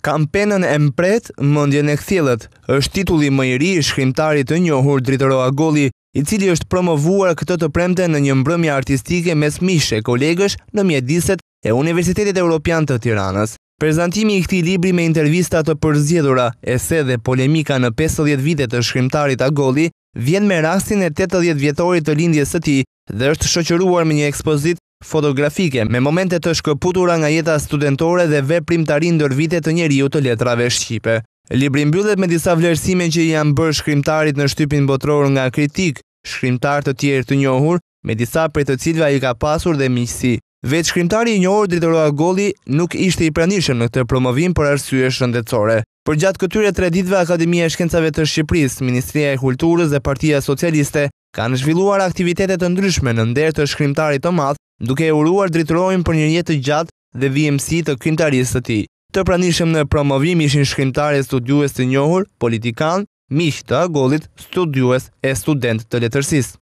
Kampenën e mpret, mëndjen e këthjelët, është titulli më i ri i shkrimtarit të njohur dritëro a goli, i cili është promovuar këtë të premte në një mbrëmja artistike mes mishë e kolegësh në mjediset e Universitetit Europian të Tiranës. Prezantimi i këti libri me intervista të përzjedura, e se dhe polemika në 50 vite të shkrimtarit a goli, vjen me rastin e 80 vjetorit të lindjes të ti dhe është shoqëruar me një ekspozit fotografike me momente të shkëputura nga jeta studentore dhe veprim të rinë dër vite të njeriu të letrave Shqipe. Libri mbyllet me disa vlerësime që janë bërë shkrimtarit në shtypin botror nga kritik, shkrimtar të tjerë të njohur, me disa për të cilva i ka pasur dhe miqësi. Vetë shkrimtari i njohur dritëroa Goli nuk ishte i pranishëm në këtë promovim për arsye shëndetësore. Për gjatë këtyre tre ditve Akademia e Shkencave të Shqipërisë, Ministria e Kulturës dhe Partia Socialiste kanë zhvilluar aktivitete të ndryshme në nder të shkrimtarit të duke e uruar dritrojmë për një jetë të gjatë dhe VMC të kryntarisë të ti. Të pranishëm në promovim ishin shkrimtare e studiues të njohur, politikan, miq të agollit, studiues e student të letërsisë.